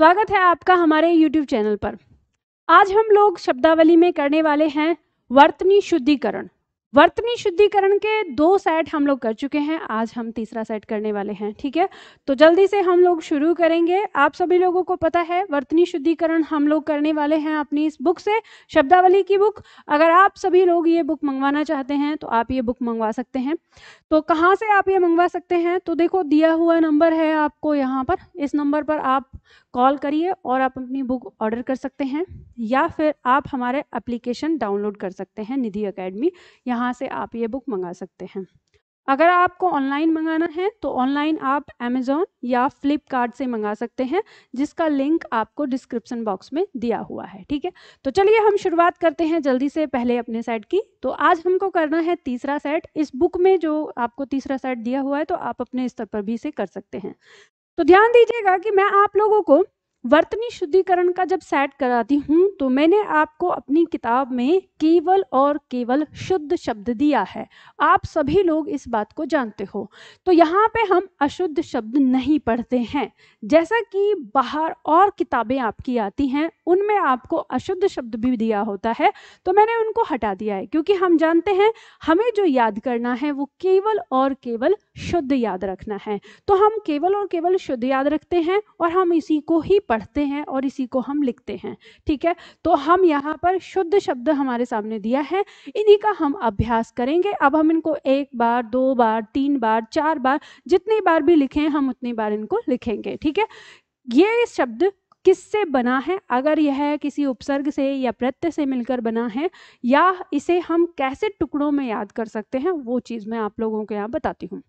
स्वागत है आपका हमारे YouTube चैनल पर आज हम लोग शब्दावली में करने वाले हैं वर्तनी शुद्धिकरण वर्तनी शुद्धिकरण के दो सेट हम लोग कर चुके हैं आज हम तीसरा सेट करने वाले हैं ठीक है तो जल्दी से हम लोग शुरू करेंगे आप सभी लोगों को पता है वर्तनी शुद्धिकरण हम लोग करने वाले हैं अपनी इस बुक से शब्दावली की बुक अगर आप सभी लोग ये बुक मंगवाना चाहते हैं तो आप ये बुक मंगवा सकते हैं तो कहाँ से आप ये मंगवा सकते हैं तो देखो दिया हुआ नंबर है आपको यहाँ पर इस नंबर पर आप कॉल करिए और आप अपनी बुक ऑर्डर कर सकते हैं या फिर आप हमारे एप्लीकेशन डाउनलोड कर सकते हैं निधि अकेडमी यहाँ जहाँ से आप ये बुक मंगा सकते हैं अगर आपको ऑनलाइन मंगाना है तो ऑनलाइन आप अमेज़ोन या फ्लिपकार्ट से मंगा सकते हैं जिसका लिंक आपको डिस्क्रिप्शन बॉक्स में दिया हुआ है ठीक है तो चलिए हम शुरुआत करते हैं जल्दी से पहले अपने सेट की तो आज हमको करना है तीसरा सेट इस बुक में जो आपको तीसरा सेट दिया हुआ है तो आप अपने स्तर पर भी इसे कर सकते हैं तो ध्यान दीजिएगा कि मैं आप लोगों को वर्तनी शुद्धिकरण का जब सेट कराती हूँ तो मैंने आपको अपनी किताब में केवल और केवल शुद्ध शब्द दिया है आप सभी लोग इस बात को जानते हो तो यहाँ पे हम अशुद्ध शब्द नहीं पढ़ते हैं जैसा कि बाहर और किताबें आपकी आती हैं उनमें आपको अशुद्ध शब्द भी दिया होता है तो मैंने उनको हटा दिया है क्योंकि हम जानते हैं हमें जो याद करना है वो केवल और केवल शुद्ध याद रखना है तो हम केवल और केवल शुद्ध याद रखते हैं और हम इसी को ही पढ़ते हैं और इसी को हम लिखते हैं ठीक है तो हम यहाँ पर शुद्ध शब्द हमारे सामने दिया है इन्हीं का हम अभ्यास करेंगे अब हम इनको एक बार दो बार तीन बार चार बार जितनी बार भी लिखें हम उतनी बार इनको लिखेंगे ठीक है ये शब्द किससे बना है अगर यह किसी उपसर्ग से या प्रत्यय से मिलकर बना है या इसे हम कैसे टुकड़ों में याद कर सकते हैं वो चीज़ मैं आप लोगों को यहाँ बताती हूँ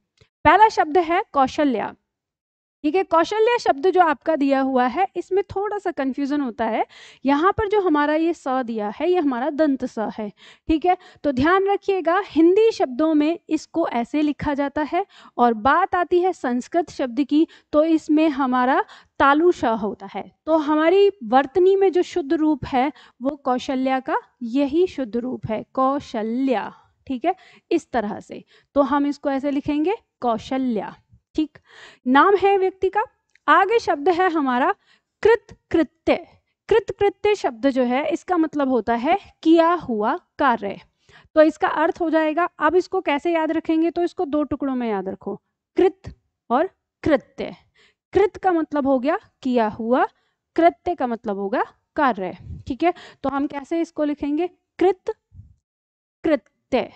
पहला शब्द है कौशल्या ठीक है कौशल्य शब्द जो आपका दिया हुआ है इसमें थोड़ा सा कंफ्यूजन होता है यहाँ पर जो हमारा ये स दिया है ये हमारा दंत स है ठीक है तो ध्यान रखिएगा हिंदी शब्दों में इसको ऐसे लिखा जाता है और बात आती है संस्कृत शब्द की तो इसमें हमारा तालु श होता है तो हमारी वर्तनी में जो शुद्ध रूप है वो कौशल्या का यही शुद्ध रूप है कौशल्या ठीक है इस तरह से तो हम इसको ऐसे लिखेंगे कौशल्या ठीक नाम है व्यक्ति का आगे शब्द है हमारा कृत कृत्य कृत कृत्य शब्द जो है इसका मतलब होता है किया हुआ कार्य तो इसका अर्थ हो जाएगा अब इसको कैसे याद रखेंगे तो इसको दो टुकड़ों में याद रखो कृत और कृत्य कृत का मतलब हो गया किया हुआ कृत्य का मतलब होगा कार्य ठीक है तो हम कैसे इसको लिखेंगे कृत कृत्य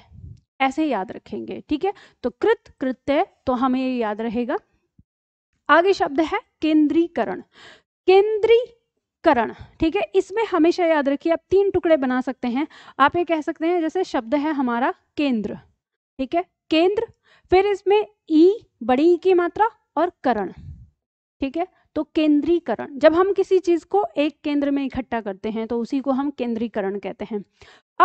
ऐसे याद रखेंगे ठीक है तो कृत कृत्य तो हमें ये याद रहेगा आगे शब्द है केंद्रीकरण केंद्रीकरण ठीक है इसमें हमेशा याद रखिए आप तीन टुकड़े बना सकते हैं आप ये कह सकते हैं जैसे शब्द है हमारा केंद्र ठीक है केंद्र फिर इसमें ई बड़ी ई की मात्रा और करण ठीक है तो केंद्रीकरण जब हम किसी चीज को एक केंद्र में इकट्ठा करते हैं तो उसी को हम केंद्रीकरण कहते हैं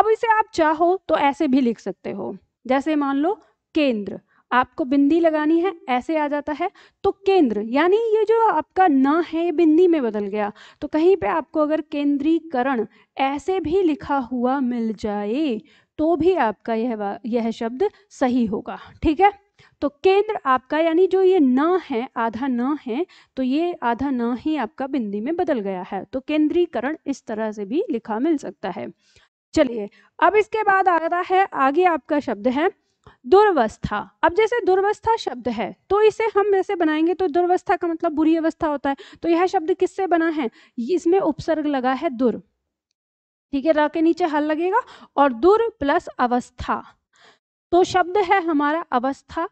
अब इसे आप चाहो तो ऐसे भी लिख सकते हो जैसे मान लो केंद्र आपको बिंदी लगानी है ऐसे आ जाता है तो केंद्र यानी ये जो आपका ना है ये बिंदी में बदल गया तो कहीं पे आपको अगर केंद्रीकरण ऐसे भी लिखा हुआ मिल जाए तो भी आपका यह यह शब्द सही होगा ठीक है तो केंद्र आपका यानी जो ये न है आधा न है तो ये आधा न ही आपका बिंदी में बदल गया है तो केंद्रीकरण इस तरह से भी लिखा मिल सकता है चलिए अब इसके बाद आ रहा है आगे आपका शब्द है दुर्वस्था अब जैसे दुर्वस्था शब्द है तो इसे हम वैसे बनाएंगे तो दुर्वस्था का मतलब बुरी अवस्था होता है तो यह शब्द किससे बना है इसमें उपसर्ग लगा है दुर ठीक है र के नीचे हल लगेगा और दुर प्लस अवस्था तो शब्द है हमारा अवस्था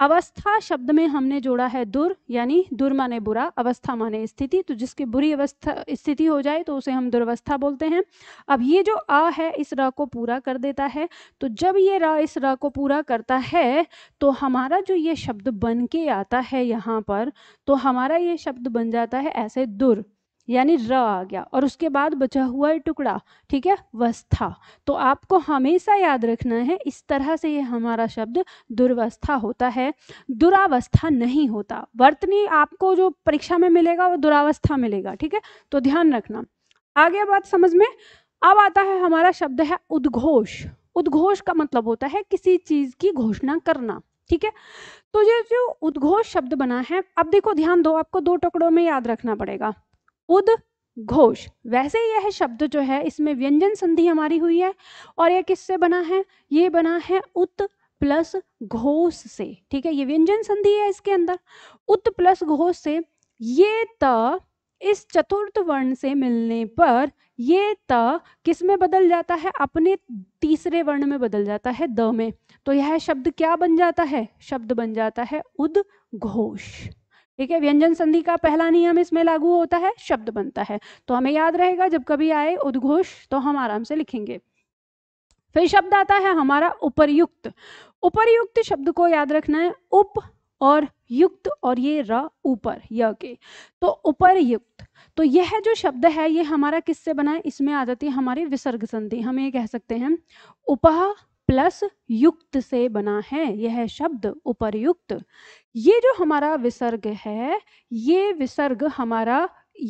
अवस्था शब्द में हमने जोड़ा है दुर यानी दुर माने बुरा अवस्था माने स्थिति तो जिसकी बुरी अवस्था स्थिति हो जाए तो उसे हम दुर्वस्था बोलते हैं अब ये जो आ है इस र को पूरा कर देता है तो जब ये र इस र को पूरा करता है तो हमारा जो ये शब्द बन के आता है यहाँ पर तो हमारा ये शब्द बन जाता है ऐसे दुर यानी र आ गया और उसके बाद बचा हुआ टुकड़ा ठीक है वस्था तो आपको हमेशा याद रखना है इस तरह से ये हमारा शब्द दुर्वस्था होता है दुरावस्था नहीं होता वर्तनी आपको जो परीक्षा में मिलेगा वो दुरावस्था मिलेगा ठीक है तो ध्यान रखना आगे बात समझ में अब आता है हमारा शब्द है उद्घोष उद्घोष का मतलब होता है किसी चीज की घोषणा करना ठीक है तो ये जो उद्घोष शब्द बना है अब देखो ध्यान दो आपको दो टुकड़ों में याद रखना पड़ेगा उद घोष वैसे यह शब्द जो है इसमें व्यंजन संधि हमारी हुई है और यह किससे बना है ये बना है उत प्लस घोष से ठीक है ये व्यंजन संधि है इसके अंदर उत प्लस घोष से ये त इस चतुर्थ वर्ण से मिलने पर ये त किस में बदल जाता है अपने तीसरे वर्ण में बदल जाता है द में तो यह शब्द क्या बन जाता है शब्द बन जाता है उद घोष ठीक है व्यंजन संधि का पहला नियम इसमें लागू होता है शब्द बनता है तो हमें याद रहेगा जब कभी आए उद्घोष तो हम आराम से लिखेंगे फिर शब्द आता है हमारा उपरयुक्त उपरयुक्त शब्द को याद रखना है उप और युक्त और ये र ऊपर य के तो उपरयुक्त तो यह जो शब्द है ये हमारा किससे बना है इसमें आ जाती है हमारी विसर्ग संधि हम ये कह सकते हैं उपह प्लस युक्त से बना है यह शब्द उपरयुक्त ये जो हमारा विसर्ग है ये विसर्ग हमारा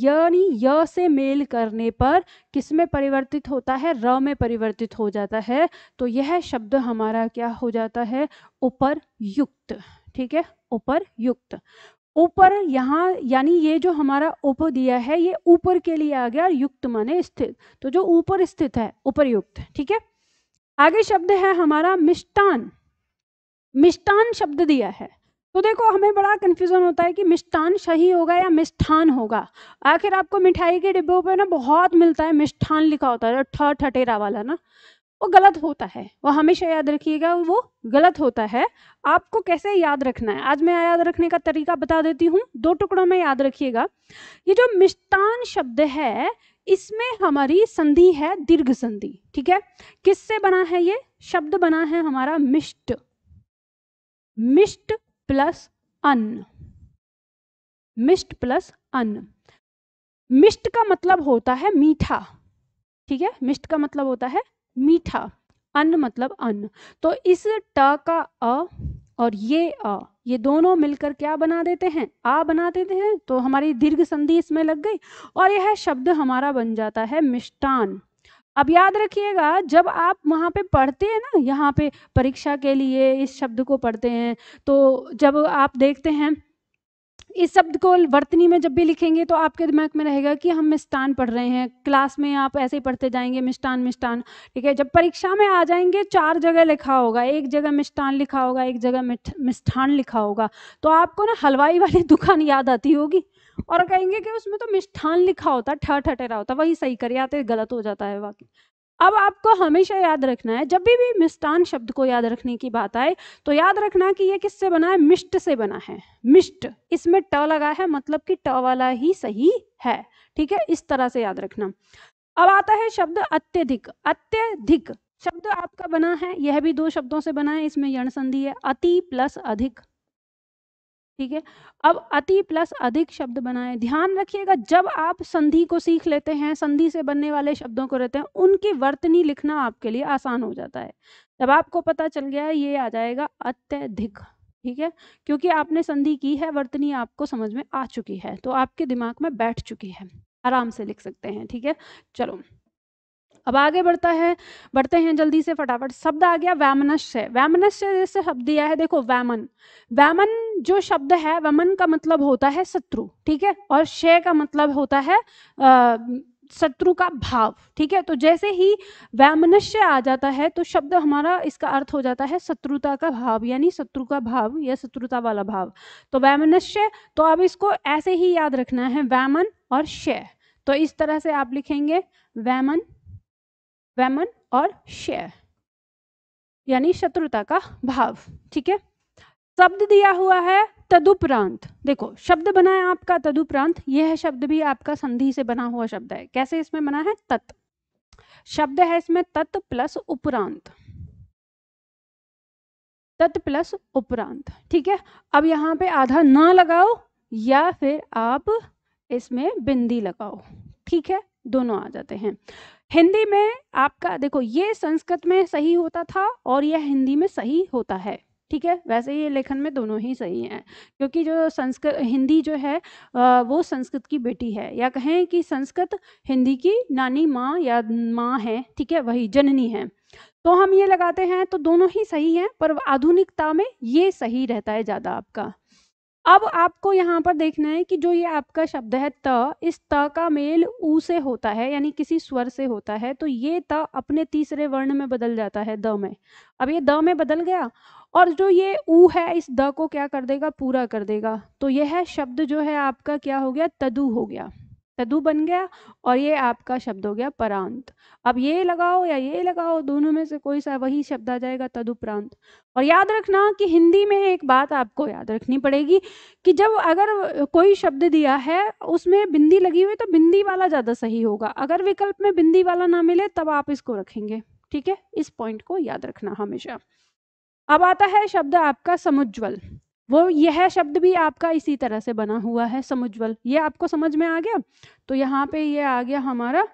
यानी य से मेल करने पर किस में परिवर्तित होता है र में परिवर्तित हो जाता है तो यह शब्द हमारा क्या हो जाता है युक्त ठीक है युक्त ऊपर यहाँ यानी ये जो हमारा उप दिया है ये ऊपर के लिए आ गया युक्त माने स्थित तो जो ऊपर स्थित है उपरयुक्त ठीक है आगे शब्द है हमारा मिष्टान मिष्टान शब्द दिया है तो देखो हमें बड़ा कन्फ्यूज़न होता है कि मिष्टान सही होगा या मिष्ठान होगा आखिर आपको मिठाई के डिब्बों पे ना बहुत मिलता है मिष्ठान लिखा होता है ठ ठटेरा वाला ना वो गलत होता है वो हमेशा याद रखिएगा वो गलत होता है आपको कैसे याद रखना है आज मैं याद रखने का तरीका बता देती हूँ दो टुकड़ों में याद रखिएगा ये जो मिष्टान शब्द है इसमें हमारी संधि है दीर्घ संधि ठीक है किससे बना है ये शब्द बना है हमारा मिष्ट मिष्ट प्लस अन्न मिष्ट प्लस अन्न मिष्ट का मतलब होता है मीठा ठीक है मिष्ट का मतलब होता है मीठा अन्न मतलब अन्न तो इस ट का अ और ये अ ये दोनों मिलकर क्या बना देते हैं आ बना देते हैं तो हमारी दीर्घ संधि इसमें लग गई और यह शब्द हमारा बन जाता है मिष्टान अब याद रखिएगा जब आप वहाँ पे पढ़ते हैं ना यहाँ पे परीक्षा के लिए इस शब्द को पढ़ते हैं तो जब आप देखते हैं इस शब्द को वर्तनी में जब भी लिखेंगे तो आपके दिमाग में रहेगा कि हम मिष्टान पढ़ रहे हैं क्लास में आप ऐसे ही पढ़ते जाएंगे मिष्टान मिष्टान ठीक है जब परीक्षा में आ जाएंगे चार जगह लिखा होगा एक जगह मिष्टान लिखा होगा एक जगह मिष्ठान लिखा होगा तो आपको ना हलवाई वाली दुकान याद आती होगी और कहेंगे कि उसमें तो मिष्ठान लिखा होता ठा ठटेरा होता वही सही कर आते गलत हो जाता है बाकी अब आपको हमेशा याद रखना है जब भी भी मिष्टान शब्द को याद रखने की बात आए तो याद रखना कि ये किससे बना है मिष्ट से बना है मिष्ट इसमें ट लगा है मतलब कि ट वाला ही सही है ठीक है इस तरह से याद रखना अब आता है शब्द अत्यधिक अत्यधिक शब्द आपका बना है यह भी दो शब्दों से बना है इसमें यण संधि है अति प्लस अधिक ठीक है अब अति प्लस अधिक शब्द बनाए ध्यान रखिएगा जब आप संधि को सीख लेते हैं संधि से बनने वाले शब्दों को रहते हैं उनकी वर्तनी लिखना आपके लिए आसान हो जाता है जब आपको पता चल गया ये आ जाएगा अत्यधिक ठीक है क्योंकि आपने संधि की है वर्तनी आपको समझ में आ चुकी है तो आपके दिमाग में बैठ चुकी है आराम से लिख सकते हैं ठीक है चलो अब आगे बढ़ता है बढ़ते हैं जल्दी से फटाफट शब्द आ गया वैमनस्य वैमनस्य जैसे शब्द दिया है देखो वैमन वैमन जो शब्द है वमन का मतलब होता है शत्रु ठीक है और शय का मतलब होता है शत्रु का भाव ठीक है तो जैसे ही वैमनस्य आ जाता है तो शब्द हमारा इसका अर्थ हो जाता है शत्रुता का भाव यानी शत्रु का भाव या शत्रुता वाला भाव तो वैमनस्य तो अब इसको ऐसे ही याद रखना है वैमन और शय तो इस तरह से आप लिखेंगे वैमन वैमन और शेयर यानी शत्रुता का भाव ठीक है शब्द दिया हुआ है तदुपरांत देखो शब्द बना है आपका तदुपरांत यह शब्द भी आपका संधि से बना हुआ शब्द है कैसे इसमें बना है तत् शब्द है इसमें तत् प्लस उपरांत तत् प्लस उपरांत ठीक है अब यहां पे आधा ना लगाओ या फिर आप इसमें बिंदी लगाओ ठीक है दोनों आ जाते हैं हिंदी में आपका देखो ये संस्कृत में सही होता था और यह हिंदी में सही होता है ठीक है वैसे ये लेखन में दोनों ही सही हैं क्योंकि जो संस्कृत हिंदी जो है वो संस्कृत की बेटी है या कहें कि संस्कृत हिंदी की नानी माँ या माँ है ठीक है वही जननी है तो हम ये लगाते हैं तो दोनों ही सही हैं पर आधुनिकता में ये सही रहता है ज़्यादा आपका अब आपको यहाँ पर देखना है कि जो ये आपका शब्द है त इस त का मेल ऊ से होता है यानी किसी स्वर से होता है तो ये त अपने तीसरे वर्ण में बदल जाता है द में अब ये द में बदल गया और जो ये ऊ है इस द को क्या कर देगा पूरा कर देगा तो यह शब्द जो है आपका क्या हो गया तदु हो गया तदु बन गया और ये आपका शब्द हो गया परांत अब ये लगाओ या ये लगाओ दोनों में से कोई सा वही शब्द आ जाएगा तदुपरांत और याद रखना कि हिंदी में एक बात आपको याद रखनी पड़ेगी कि जब अगर कोई शब्द दिया है उसमें बिंदी लगी हुई तो बिंदी वाला ज़्यादा सही होगा अगर विकल्प में बिंदी वाला ना मिले तब आप इसको रखेंगे ठीक है इस पॉइंट को याद रखना हमेशा अब आता है शब्द आपका समुज्वल वो यह शब्द भी आपका इसी तरह से बना हुआ है समुज्वल ये आपको समझ में आ गया तो यहाँ पे ये आ गया हमारा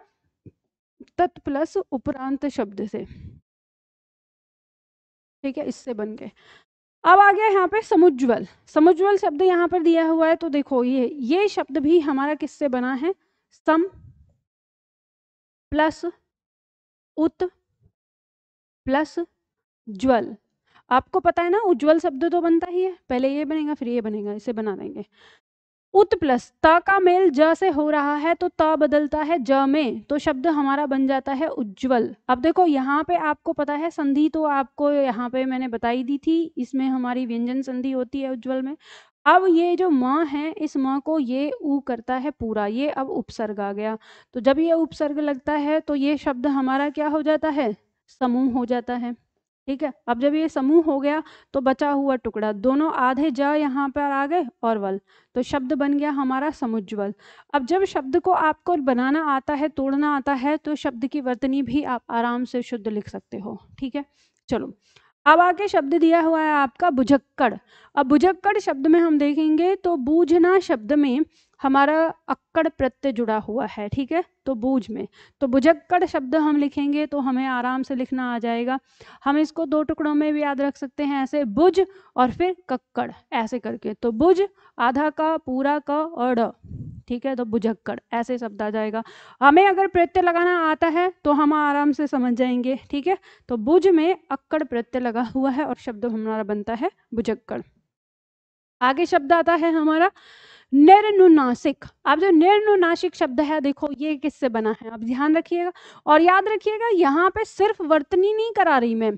तत् प्लस उपरांत शब्द से ठीक है इससे बन गए अब आ गया यहाँ पे समुज्वल समुज्वल शब्द यहाँ पर दिया हुआ है तो देखो ये ये शब्द भी हमारा किससे बना है सम प्लस उत प्लस ज्वल आपको पता है ना उज्जवल शब्द तो बनता ही है पहले ये बनेगा फिर ये बनेगा इसे बना देंगे उत प्लस त का मेल ज से हो रहा है तो त बदलता है ज में तो शब्द हमारा बन जाता है उज्जवल अब देखो यहाँ पे आपको पता है संधि तो आपको यहाँ पे मैंने बताई दी थी इसमें हमारी व्यंजन संधि होती है उज्जवल में अब ये जो म है इस म को ये ऊ करता है पूरा ये अब उपसर्ग आ गया तो जब ये उपसर्ग लगता है तो ये शब्द हमारा क्या हो जाता है समूह हो जाता है ठीक है अब जब ये समूह हो गया तो बचा हुआ टुकड़ा दोनों आधे ज यहाँ पर आ गए और वल तो शब्द बन गया हमारा समुज्वल अब जब शब्द को आपको बनाना आता है तोड़ना आता है तो शब्द की वर्तनी भी आप आराम से शुद्ध लिख सकते हो ठीक है चलो अब आके शब्द दिया हुआ है आपका बुझक्कड़ अब बुझक्कड़ शब्द में हम देखेंगे तो बूझना शब्द में हमारा अक्कड़ प्रत्यय जुड़ा हुआ है ठीक है तो बूझ में तो बुझक्कड़ शब्द हम लिखेंगे तो हमें आराम से लिखना आ जाएगा हम इसको दो टुकड़ों में भी याद रख सकते हैं ऐसे बुझ और फिर कक्कड़ ऐसे करके तो बुझ आधा का पूरा का और ड ठीक है तो बुझक्कड़ ऐसे शब्द आ जाएगा हमें अगर प्रत्यय लगाना आता है तो हम आराम से समझ जाएंगे ठीक है तो बुझ में अक्कड़ प्रत्यय लगा हुआ है और शब्द हमारा बनता है बुझक्कड़ आगे शब्द आता है हमारा निर्नुनासिक आप जो निर्नुनाशिक शब्द है देखो ये किससे बना है आप ध्यान रखिएगा और याद रखिएगा यहाँ पे सिर्फ वर्तनी नहीं करा रही मैं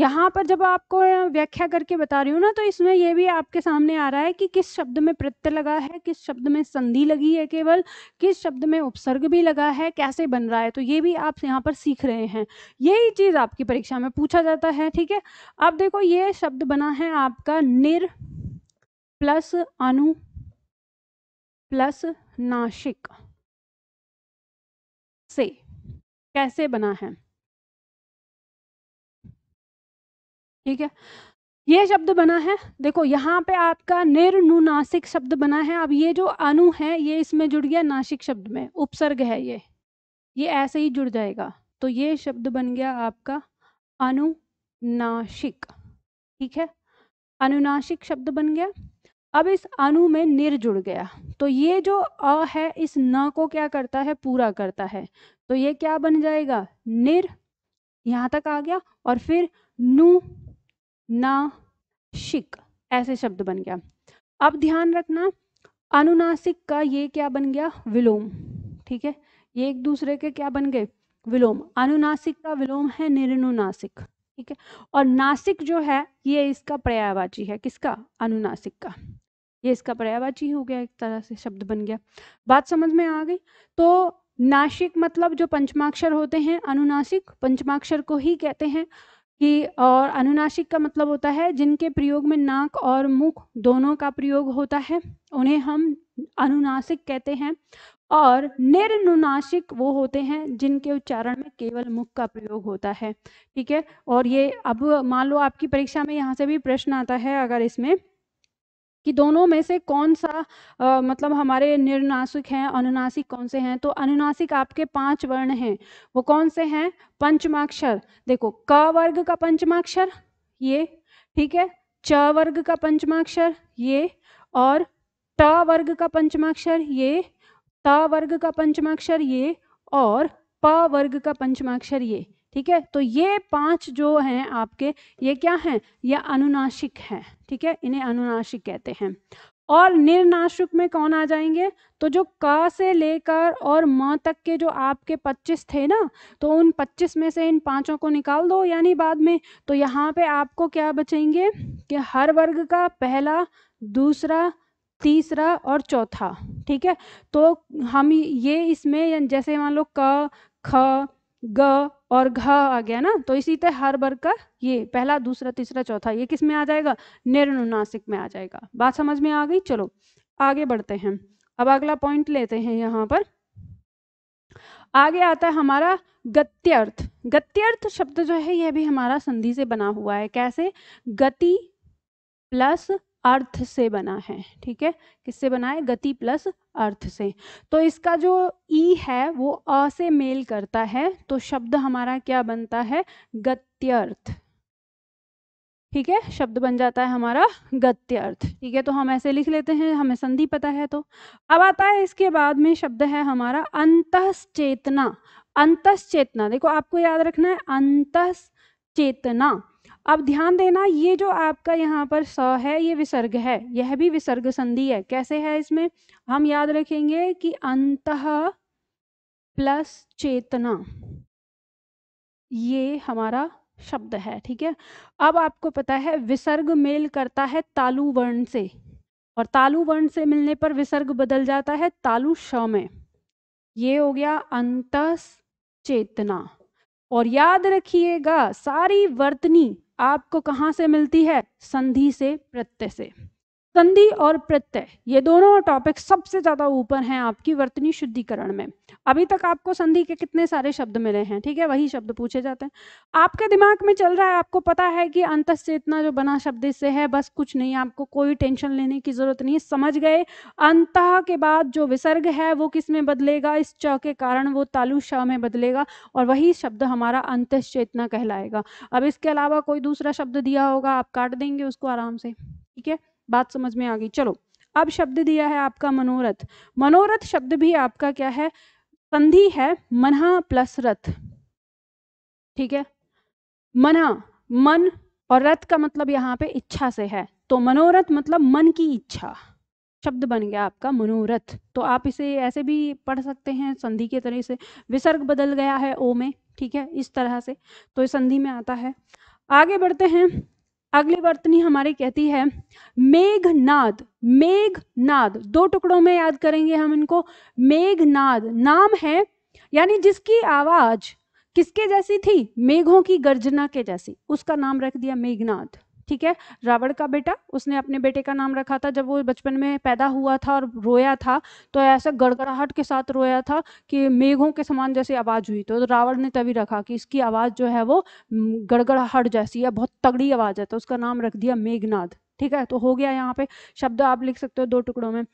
यहाँ पर जब आपको व्याख्या करके बता रही हूँ ना तो इसमें ये भी आपके सामने आ रहा है कि किस शब्द में प्रत्यय लगा है किस शब्द में संधि लगी है केवल किस शब्द में उपसर्ग भी लगा है कैसे बन रहा है तो ये भी आप यहाँ पर सीख रहे हैं यही चीज आपकी परीक्षा में पूछा जाता है ठीक है अब देखो ये शब्द बना है आपका निर प्लस अनु प्लस नाशिक से कैसे बना है ठीक है ये शब्द बना है देखो यहाँ पे आपका निर्नुनासिक शब्द बना है अब ये जो अनु है ये इसमें जुड़ गया नासिक शब्द में उपसर्ग है ये ये ऐसे ही जुड़ जाएगा तो ये शब्द बन गया आपका अनुनाशिक ठीक है अनुनाशिक शब्द बन गया अब इस अणु में निर जुड़ गया तो ये जो अ है इस न को क्या करता है पूरा करता है तो ये क्या बन जाएगा निर यहाँ तक आ गया और फिर नु ना शिक ऐसे शब्द बन गया अब ध्यान रखना अनुनासिक का ये क्या बन गया विलोम ठीक है ये एक दूसरे के क्या बन गए विलोम अनुनासिक का विलोम है निरनुनासिक ठीक है और नासिक जो है ये इसका पर्यायवाची है किसका अनुनासिक का ये इसका पर्यायवाची हो गया एक तरह से शब्द बन गया बात समझ में आ गई तो नासिक मतलब जो पंचमाक्षर होते हैं अनुनासिक पंचमाक्षर को ही कहते हैं कि और अनुनासिक का मतलब होता है जिनके प्रयोग में नाक और मुख दोनों का प्रयोग होता है उन्हें हम अनुनासिक कहते हैं और निर्नुनाशिक वो होते हैं जिनके उच्चारण में केवल मुख का प्रयोग होता है ठीक है और ये अब मान लो आपकी परीक्षा में यहाँ से भी प्रश्न आता है अगर इसमें कि दोनों में से कौन सा आ, मतलब हमारे निर्नासिक हैं अनुनासिक कौन से हैं तो अनुनासिक आपके पांच वर्ण हैं वो कौन से हैं पंचमाक्षर देखो क वर्ग का पंचमाक्षर ये ठीक है च वर्ग का पंचमाक्षर ये और ट वर्ग का पंचमाक्षर ये ता वर्ग का पंचमाक्षर ये और प वर्ग का पंचमाक्षर ये ठीक है तो ये पांच जो हैं आपके ये क्या हैं ये अनुनाशिक हैं ठीक है इन्हें अनुनाशिक कहते हैं और निर्नाशुक में कौन आ जाएंगे तो जो क से लेकर और म तक के जो आपके 25 थे ना तो उन 25 में से इन पांचों को निकाल दो यानी बाद में तो यहाँ पे आपको क्या बचेंगे कि हर वर्ग का पहला दूसरा तीसरा और चौथा ठीक है तो हम ये इसमें जैसे मान लो क ख ग और घ आ गया ना तो इसी तरह हर वर्ग का ये पहला दूसरा तीसरा चौथा ये किस में आ जाएगा निर्नुनासिक में आ जाएगा बात समझ में आ गई चलो आगे बढ़ते हैं अब अगला पॉइंट लेते हैं यहाँ पर आगे आता है हमारा गत्यर्थ गत्यर्थ शब्द जो है यह भी हमारा संधि से बना हुआ है कैसे गति प्लस अर्थ से बना है ठीक है किससे बना है गति प्लस अर्थ से तो इसका जो ई है वो अ से मेल करता है तो शब्द हमारा क्या बनता है गत्यर्थ ठीक है शब्द बन जाता है हमारा गत्यर्थ ठीक है तो हम ऐसे लिख लेते हैं हमें संधि पता है तो अब आता है इसके बाद में शब्द है हमारा अंतचेतना अंतचेतना देखो आपको याद रखना है अंतचेतना अब ध्यान देना ये जो आपका यहाँ पर स है ये विसर्ग है यह भी विसर्ग संधि है कैसे है इसमें हम याद रखेंगे कि अंत प्लस चेतना ये हमारा शब्द है ठीक है अब आपको पता है विसर्ग मेल करता है तालु वर्ण से और तालु वर्ण से मिलने पर विसर्ग बदल जाता है तालु श में ये हो गया अंतस चेतना और याद रखिएगा सारी वर्तनी आपको कहाँ से मिलती है संधि से प्रत्यय से संधि और प्रत्यय ये दोनों टॉपिक सबसे ज़्यादा ऊपर हैं आपकी वर्तनी शुद्धिकरण में अभी तक आपको संधि के कितने सारे शब्द मिले हैं ठीक है वही शब्द पूछे जाते हैं आपके दिमाग में चल रहा है आपको पता है कि अंत चेतना जो बना शब्द इससे है बस कुछ नहीं आपको कोई टेंशन लेने की जरूरत नहीं समझ गए अंत के बाद जो विसर्ग है वो किस में बदलेगा इस च के कारण वो तालु श में बदलेगा और वही शब्द हमारा अंत चेतना कहलाएगा अब इसके अलावा कोई दूसरा शब्द दिया होगा आप काट देंगे उसको आराम से ठीक है बात समझ में आ गई चलो अब शब्द दिया है आपका मनोरथ मनोरथ शब्द भी आपका क्या है संधि है मना प्लस रथ ठीक है मना मन और रथ का मतलब यहाँ पे इच्छा से है तो मनोरथ मतलब मन की इच्छा शब्द बन गया आपका मनोरथ तो आप इसे ऐसे भी पढ़ सकते हैं संधि के तरह से विसर्ग बदल गया है ओ में ठीक है इस तरह से तो संधि में आता है आगे बढ़ते हैं अगली वर्तनी हमारी कहती है मेघनाद मेघनाद दो टुकड़ों में याद करेंगे हम इनको मेघनाद नाम है यानी जिसकी आवाज किसके जैसी थी मेघों की गर्जना के जैसी उसका नाम रख दिया मेघनाद ठीक है रावण का बेटा उसने अपने बेटे का नाम रखा था जब वो बचपन में पैदा हुआ था और रोया था तो ऐसा गड़गड़ाहट के साथ रोया था कि मेघों के समान जैसे आवाज़ हुई तो, तो रावण ने तभी रखा कि इसकी आवाज़ जो है वो गड़गड़ाहट जैसी है बहुत तगड़ी आवाज़ है तो उसका नाम रख दिया मेघनाथ ठीक है तो हो गया यहाँ पे शब्द आप लिख सकते हो दो टुकड़ों में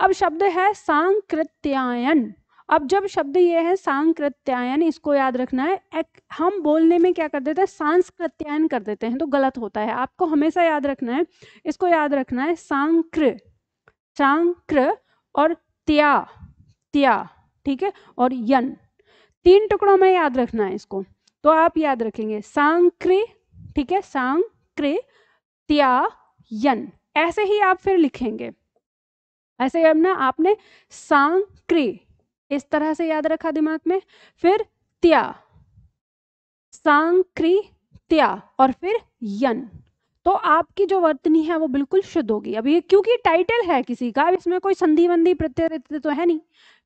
अब शब्द है सांकृत्यायन अब जब शब्द ये है सांकृत्यायन इसको याद रखना है एक, हम बोलने में क्या कर देते हैं सांस्कृत्यायन कर देते हैं तो गलत होता है आपको हमेशा याद रखना है इसको याद रखना है सांक्र सांक्र और त्या त्या ठीक है और यन तीन टुकड़ों में याद रखना है इसको तो आप याद रखेंगे सांक्रे ठीक है सांक्र त्या यन ऐसे ही आप फिर लिखेंगे ऐसे ही ना आपने सांक्रे इस तरह से याद रखा दिमाग में फिर त्या सांक्री त्या और फिर यन तो आपकी जो वर्तनी है वो बिल्कुल शुद्ध होगी अब ये क्योंकि टाइटल है किसी का इसमें कोई संधि बंदी प्रत्यय तो है नहीं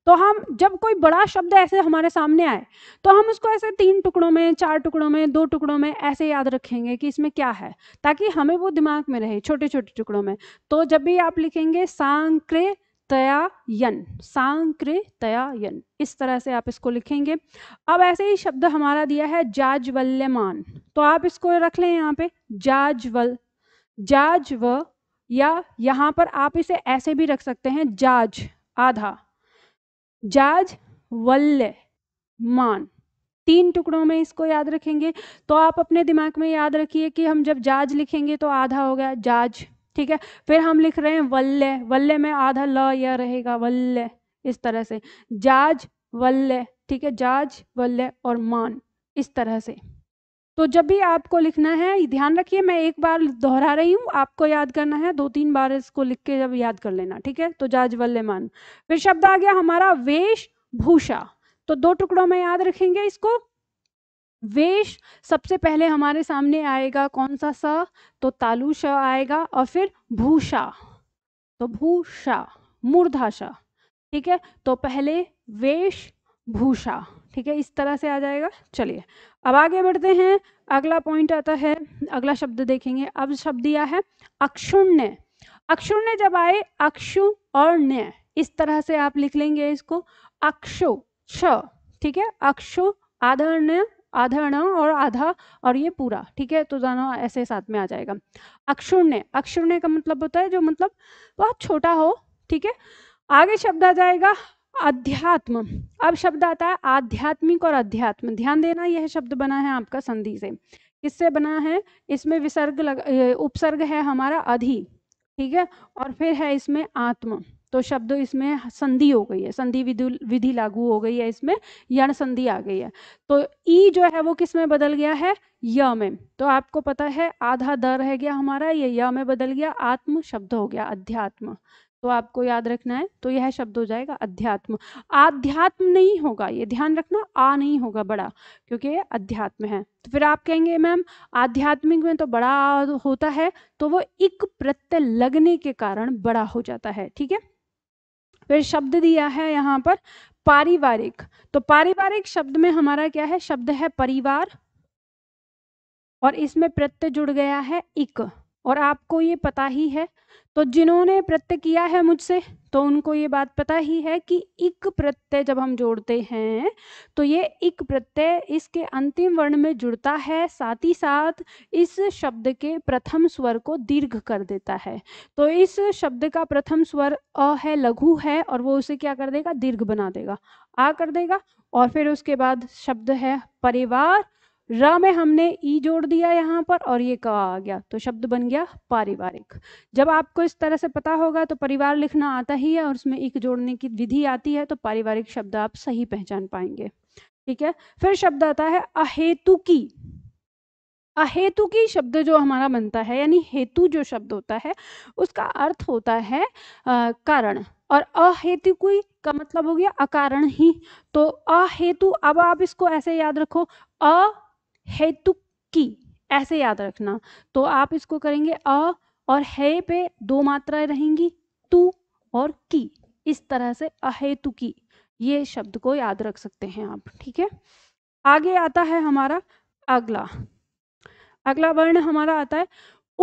तो हम जब कोई बड़ा शब्द ऐसे हमारे सामने आए तो हम उसको ऐसे तीन टुकड़ों में चार टुकड़ों में दो टुकड़ों में ऐसे याद रखेंगे कि इसमें क्या है ताकि हमें वो दिमाग में रहे छोटे छोटे टुकड़ों में तो जब भी आप लिखेंगे सांक्रे तयायन सांक्रितयायन इस तरह से आप इसको लिखेंगे अब ऐसे ही शब्द हमारा दिया है जाजवल्यमान तो आप इसको रख लें यहाँ पे जाजवल जाजव या यहाँ पर आप इसे ऐसे भी रख सकते हैं जाज आधा जाज वल्य मान तीन टुकड़ों में इसको याद रखेंगे तो आप अपने दिमाग में याद रखिए कि हम जब जाज लिखेंगे तो आधा हो गया जाज ठीक है फिर हम लिख रहे हैं वल्ल वल्ल में आधा ल या रहेगा वल्ल इस तरह से जाज वल्ल ठीक है जाज वल्ल और मान इस तरह से तो जब भी आपको लिखना है ध्यान रखिए मैं एक बार दोहरा रही हूँ आपको याद करना है दो तीन बार इसको लिख के जब याद कर लेना ठीक है तो जाज वल्ल मान फिर शब्द आ गया हमारा वेश भूषा तो दो टुकड़ों में याद रखेंगे इसको वेश सबसे पहले हमारे सामने आएगा कौन सा स तो तालु श आएगा और फिर भूषा तो भूषा मूर्धाशा ठीक है तो पहले वेश भूषा ठीक है इस तरह से आ जाएगा चलिए अब आगे बढ़ते हैं अगला पॉइंट आता है अगला शब्द देखेंगे अब शब्द दिया है अक्षुण्य अक्षुण्य जब आए अक्षु और न्य इस तरह से आप लिख लेंगे इसको अक्षु छ ठीक है अक्षु आदरण्य आधा अण और आधा और ये पूरा ठीक है तो दोनों ऐसे साथ में आ जाएगा अक्षुण्य अक्षुण्य का मतलब होता है जो मतलब बहुत छोटा हो ठीक है आगे शब्द आ जाएगा अध्यात्म अब शब्द आता है आध्यात्मिक और अध्यात्म ध्यान देना यह शब्द बना है आपका संधि से किससे बना है इसमें विसर्ग लग उपसर्ग है हमारा अधि ठीक है और फिर है इसमें आत्म तो शब्द इसमें संधि हो गई है संधि विधि विधि लागू हो गई है इसमें यण संधि आ गई है तो ई जो है वो किस में बदल गया है य में तो आपको पता है आधा द रह गया हमारा ये य में बदल गया आत्म शब्द हो गया अध्यात्म तो आपको याद रखना है तो यह शब्द हो जाएगा अध्यात्म आध्यात्म नहीं होगा ये ध्यान रखना आ नहीं होगा बड़ा क्योंकि ये अध्यात्म है तो फिर आप कहेंगे मैम आध्यात्मिक में तो बड़ा होता है तो वो एक प्रत्यय लगने के कारण बड़ा हो जाता है ठीक है फिर शब्द दिया है यहाँ पर पारिवारिक तो पारिवारिक शब्द में हमारा क्या है शब्द है परिवार और इसमें प्रत्यय जुड़ गया है इक और आपको ये पता ही है तो जिन्होंने प्रत्यय किया है मुझसे तो उनको ये बात पता ही है कि इक प्रत्यय जब हम जोड़ते हैं तो ये इक प्रत्यय इसके अंतिम वर्ण में जुड़ता है साथ ही साथ इस शब्द के प्रथम स्वर को दीर्घ कर देता है तो इस शब्द का प्रथम स्वर अ है लघु है और वो उसे क्या कर देगा दीर्घ बना देगा आ कर देगा और फिर उसके बाद शब्द है परिवार र में हमने ई जोड़ दिया यहाँ पर और ये क आ गया तो शब्द बन गया पारिवारिक जब आपको इस तरह से पता होगा तो परिवार लिखना आता ही है और उसमें इक जोड़ने की विधि आती है तो पारिवारिक शब्द आप सही पहचान पाएंगे ठीक है फिर शब्द आता है अहेतुकी अहेतुकी शब्द जो हमारा बनता है यानी हेतु जो शब्द होता है उसका अर्थ होता है आ, कारण और अहेतुकी का मतलब हो गया अकारण ही तो अहेतु अब आप इसको ऐसे याद रखो अ हेतु की ऐसे याद रखना तो आप इसको करेंगे अ और है पे दो मात्राएं रहेंगी तू और की इस तरह से अहेतु की ये शब्द को याद रख सकते हैं आप ठीक है आगे आता है हमारा अगला अगला वर्ण हमारा आता है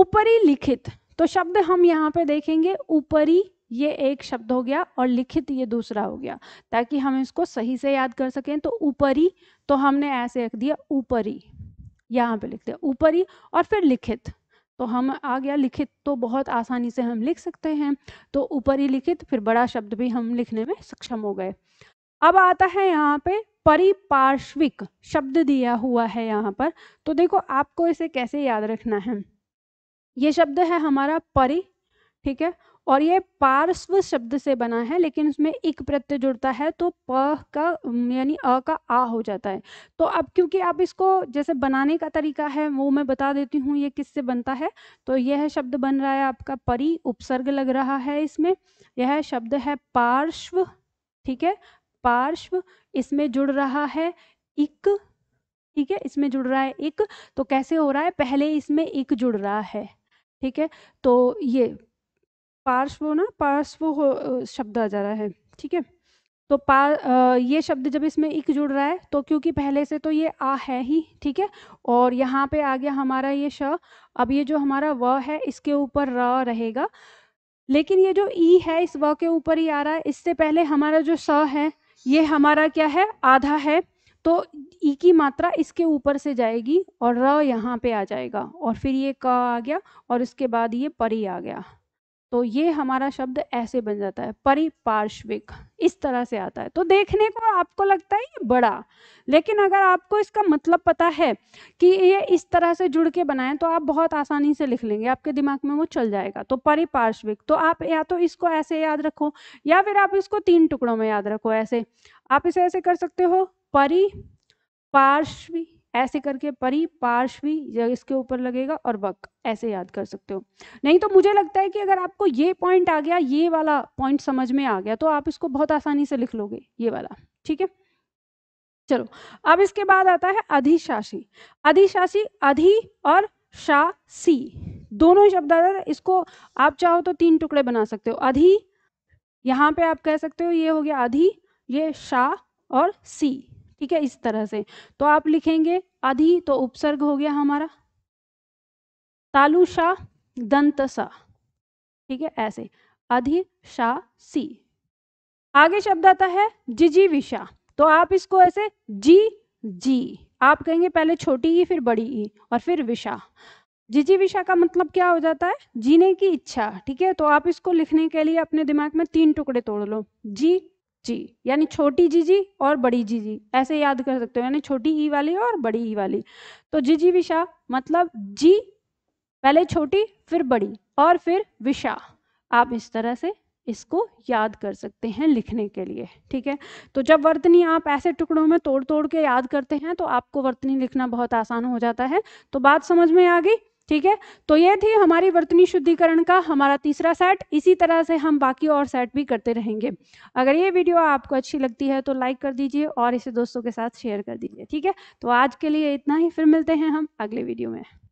ऊपरी लिखित तो शब्द हम यहाँ पे देखेंगे ऊपरी ये एक शब्द हो गया और लिखित ये दूसरा हो गया ताकि हम इसको सही से याद कर सकें तो ऊपरी तो हमने ऐसे रख दिया ऊपरी यहाँ पे लिखते हैं ऊपरी और फिर लिखित तो हम आ गया लिखित तो बहुत आसानी से हम लिख सकते हैं तो ऊपरी लिखित फिर बड़ा शब्द भी हम लिखने में सक्षम हो गए अब आता है यहाँ पे परिपार्श्विक शब्द दिया हुआ है यहाँ पर तो देखो आपको इसे कैसे याद रखना है ये शब्द है हमारा परि ठीक है और ये पार्श्व शब्द से बना है लेकिन उसमें एक प्रत्यय जुड़ता है तो प का यानी अ का आ हो जाता है तो अब क्योंकि आप इसको जैसे बनाने का तरीका है वो मैं बता देती हूँ ये किससे बनता है तो यह शब्द बन रहा है आपका परी उपसर्ग लग रहा है इसमें यह शब्द है पार्श्व ठीक है पार्श्व इसमें जुड़ रहा है इक ठीक है इसमें जुड़ रहा है एक तो कैसे हो रहा है पहले इसमें एक जुड़ रहा है ठीक है तो ये पार्श्व ना पार्श्व हो शब्द आ जा रहा है ठीक है तो पार आ, ये शब्द जब इसमें इक जुड़ रहा है तो क्योंकि पहले से तो ये आ है ही ठीक है और यहाँ पे आ गया हमारा ये श अब ये जो हमारा व है इसके ऊपर र रहेगा लेकिन ये जो ई है इस व के ऊपर ही आ रहा है इससे पहले हमारा जो स है ये हमारा क्या है आधा है तो ई की मात्रा इसके ऊपर से जाएगी और र यहाँ पे आ जाएगा और फिर ये क आ गया और इसके बाद ये परी आ गया तो ये हमारा शब्द ऐसे बन जाता है परिपार्श्विक इस तरह से आता है तो देखने को आपको लगता है ये बड़ा लेकिन अगर आपको इसका मतलब पता है कि ये इस तरह से जुड़ के बनाएं तो आप बहुत आसानी से लिख लेंगे आपके दिमाग में वो चल जाएगा तो परिपार्श्विक तो आप या तो इसको ऐसे याद रखो या फिर आप इसको तीन टुकड़ों में याद रखो ऐसे आप इसे ऐसे कर सकते हो परिपार्श्विक ऐसे करके परी पार्श्वी इसके ऊपर लगेगा और वक ऐसे याद कर सकते हो नहीं तो मुझे लगता है कि अगर आपको ये पॉइंट आ गया ये वाला पॉइंट समझ में आ गया तो आप इसको बहुत आसानी से लिख लोगे ये वाला ठीक है चलो अब इसके बाद आता है अधिशासी अधिशासी अधि और शासी दोनों शब्द आता है इसको आप चाहो तो तीन टुकड़े बना सकते हो अधि यहाँ पे आप कह सकते हो ये हो गया अधि ये शाह और सी ठीक है इस तरह से तो आप लिखेंगे अधि तो उपसर्ग हो गया हमारा तालु शाह दंत सा ठीक है ऐसे अधि शा सी आगे शब्द आता है जिजी विशा तो आप इसको ऐसे जी जी आप कहेंगे पहले छोटी ई फिर बड़ी ई और फिर विशा जिजी विशा का मतलब क्या हो जाता है जीने की इच्छा ठीक है तो आप इसको लिखने के लिए अपने दिमाग में तीन टुकड़े तोड़ लो जी जी यानी छोटी जी जी और बड़ी जी जी ऐसे याद कर सकते हो यानी छोटी ई वाली और बड़ी ई वाली तो जी जी विशा मतलब जी पहले छोटी फिर बड़ी और फिर विशा आप इस तरह से इसको याद कर सकते हैं लिखने के लिए ठीक है तो जब वर्तनी आप ऐसे टुकड़ों में तोड़ तोड़ के याद करते हैं तो आपको वर्तनी लिखना बहुत आसान हो जाता है तो बात समझ में आ गई ठीक है तो ये थी हमारी वर्तनी शुद्धिकरण का हमारा तीसरा सेट इसी तरह से हम बाकी और सेट भी करते रहेंगे अगर ये वीडियो आपको अच्छी लगती है तो लाइक कर दीजिए और इसे दोस्तों के साथ शेयर कर दीजिए ठीक है तो आज के लिए इतना ही फिर मिलते हैं हम अगले वीडियो में